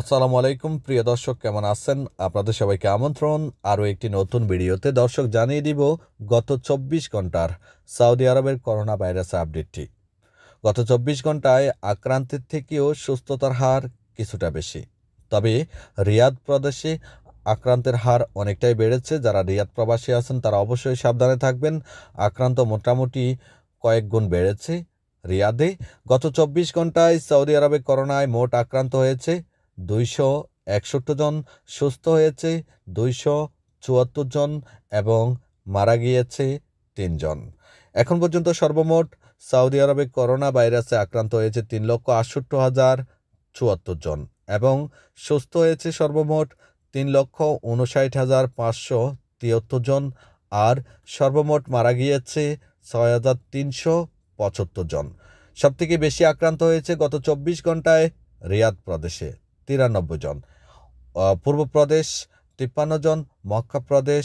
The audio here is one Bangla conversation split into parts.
আসসালামু আলাইকুম প্রিয় দর্শক কেমন আছেন আপনাদের সবাইকে আমন্ত্রণ আরও একটি নতুন ভিডিওতে দর্শক জানিয়ে দিব গত চব্বিশ ঘন্টার সৌদি আরবের করোনা ভাইরাস আপডেটটি গত চব্বিশ ঘন্টায় আক্রান্তের থেকেও সুস্থতার হার কিছুটা বেশি তবে রিয়াদ প্রদেশে আক্রান্তের হার অনেকটাই বেড়েছে যারা রিয়াদ প্রবাসী আছেন তারা অবশ্যই সাবধানে থাকবেন আক্রান্ত মোটামুটি কয়েক গুণ বেড়েছে রিয়াদে গত চব্বিশ ঘন্টায় সৌদি আরবে করোনায় মোট আক্রান্ত হয়েছে দুইশো একষট্টি জন সুস্থ হয়েছে দুইশো চুয়াত্তর জন এবং মারা গিয়েছে তিনজন এখন পর্যন্ত সর্বমোট সৌদি আরবে করোনা ভাইরাসে আক্রান্ত হয়েছে তিন লক্ষ আটষট্টি হাজার চুয়াত্তর জন এবং সুস্থ হয়েছে সর্বমোট তিন লক্ষ উনষাট হাজার পাঁচশো তিয়াত্তর জন আর সর্বমোট মারা গিয়েছে ছয় হাজার তিনশো পঁচাত্তর জন সবথেকে বেশি আক্রান্ত হয়েছে গত চব্বিশ ঘন্টায় রিয়াদ প্রদেশে তিরানব্বই জন পূর্ব প্রদেশ তিপ্পান্ন জন মক্কা প্রদেশ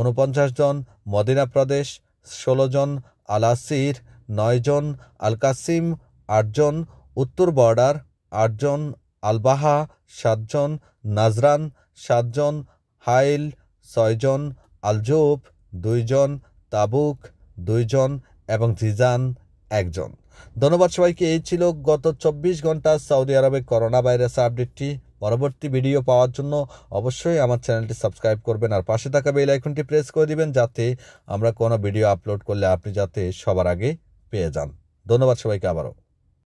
উনপঞ্চাশ জন মদিনা প্রদেশ ষোলো জন আলাসির নয় জন আলকাসিম আটজন উত্তর বর্ডার আটজন আলবাহা সাতজন নাজরান সাতজন হাইল ছয়জন আলজুব দুইজন তাবুক দুইজন এবং জিজান একজন ধন্যবাদ সবাইকে এই ছিল গত চব্বিশ ঘন্টা সৌদি আরবে করোনা ভাইরাস আপডেটটি পরবর্তী ভিডিও পাওয়ার জন্য অবশ্যই আমার চ্যানেলটি সাবস্ক্রাইব করবেন আর পাশে থাকা বেল আইকনটি প্রেস করে দিবেন যাতে আমরা কোনো ভিডিও আপলোড করলে আপনি যাতে সবার আগে পেয়ে যান ধন্যবাদ সবাইকে আবারও